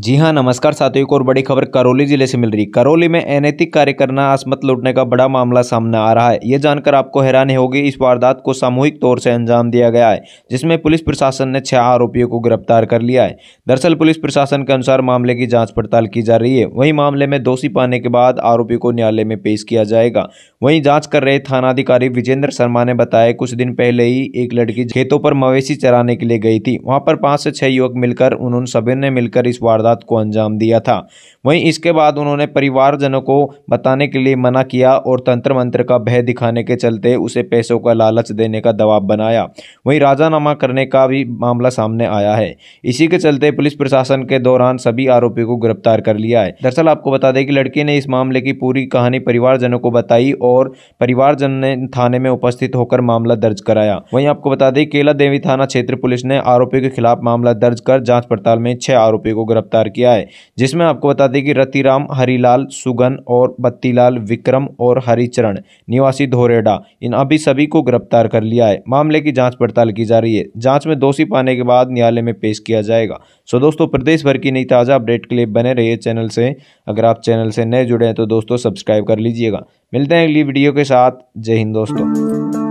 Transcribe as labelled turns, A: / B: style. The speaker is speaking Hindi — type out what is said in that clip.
A: जी हाँ नमस्कार साथियों को और बड़ी खबर करौली जिले से मिल रही करौली में अनैतिक कार्य करना आसमत लूटने का बड़ा मामला सामने आ रहा है ये जानकर आपको हैरानी होगी इस वारदात को सामूहिक तौर से अंजाम दिया गया है जिसमें पुलिस प्रशासन ने छह आरोपियों को गिरफ्तार कर लिया है दरअसल पुलिस प्रशासन के अनुसार मामले की जाँच पड़ताल की जा रही है वहीं मामले में दोषी पाने के बाद आरोपी को न्यायालय में पेश किया जाएगा वहीं जाँच कर रहे थानाधिकारी विजेंद्र शर्मा ने बताया कुछ दिन पहले ही एक लड़की खेतों पर मवेशी चराने के लिए गई थी वहाँ पर पाँच से छह युवक मिलकर उन्होंने सभी ने मिलकर इस वारदात वारदात को अंजाम दिया था वहीं इसके बाद उन्होंने परिवारजनों को बताने के लिए मना किया और तंत्र मंत्र का भय दिखाने के चलते उसे पैसों का लालच देने का दबाव बनाया वहीं राजानामा करने का भी मामला सामने आया है इसी के चलते पुलिस प्रशासन के दौरान सभी आरोपियों को गिरफ्तार कर लिया है दरअसल आपको बता दें कि लड़की ने इस मामले की पूरी कहानी परिवारजनों को बताई और परिवारजन ने थाने में उपस्थित होकर मामला दर्ज कराया वहीं आपको बता दें केला देवी थाना क्षेत्र पुलिस ने आरोपियों के खिलाफ मामला दर्ज कर जांच पड़ताल में छह आरोपियों को गिरफ्तार गिरफ्तार किया है जिसमें आपको बता दें कि रतिराम हरिलाल सुगन और बत्तीलाल विक्रम और हरिचरण निवासी धोरेडा इन अभी सभी को गिरफ्तार कर लिया है मामले की जाँच पड़ताल की जा रही है जाँच में दोषी पाने के बाद न्यायालय में पेश किया जाएगा सो दोस्तों प्रदेश भर की नई ताज़ा अपडेट के लिए बने रहिए चैनल से अगर आप चैनल से नए जुड़े हैं तो दोस्तों सब्सक्राइब कर लीजिएगा मिलते हैं अगली वीडियो के साथ जय हिंद दोस्तों